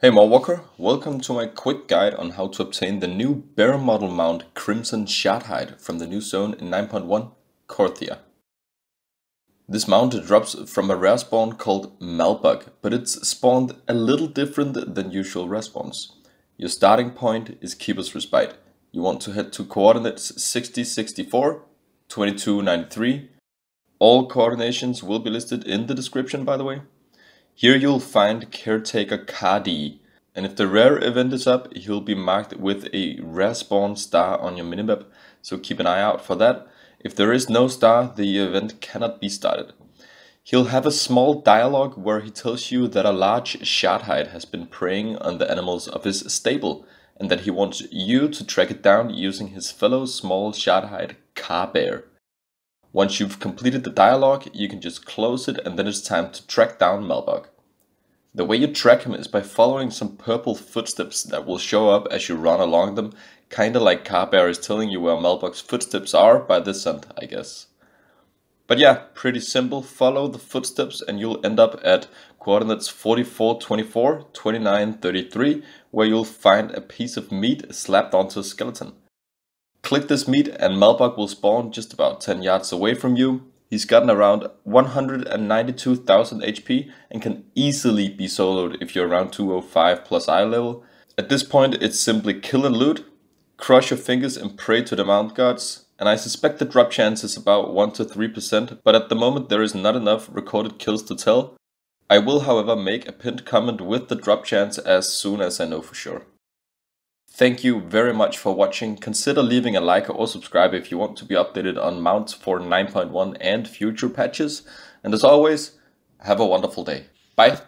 Hey Mo Walker, welcome to my quick guide on how to obtain the new bear model mount Crimson Shadhide from the new zone in 9.1, Corthia. This mount drops from a rare spawn called Malbug, but it's spawned a little different than usual respawns. Your starting point is Keeper's Respite. You want to head to coordinates 60, 64, 22, 93. All coordinations will be listed in the description by the way. Here you'll find Caretaker Kadi, and if the rare event is up, he'll be marked with a rare spawn star on your minimap, so keep an eye out for that. If there is no star, the event cannot be started. He'll have a small dialogue where he tells you that a large shardhide has been preying on the animals of his stable, and that he wants you to track it down using his fellow small shardhide car bear. Once you've completed the dialog, you can just close it and then it's time to track down Malbok. The way you track him is by following some purple footsteps that will show up as you run along them, kinda like Carbear is telling you where Malbok's footsteps are by the scent, I guess. But yeah, pretty simple, follow the footsteps and you'll end up at coordinates 44, 24, 29, 33, where you'll find a piece of meat slapped onto a skeleton. Click this meat and Malbok will spawn just about 10 yards away from you. He's gotten around 192,000 HP and can easily be soloed if you're around 205 plus eye level. At this point it's simply kill and loot, crush your fingers and pray to the mount gods, and I suspect the drop chance is about 1-3%, but at the moment there is not enough recorded kills to tell. I will however make a pinned comment with the drop chance as soon as I know for sure. Thank you very much for watching. Consider leaving a like or subscribe if you want to be updated on mounts for 9.1 and future patches. And as always, have a wonderful day. Bye.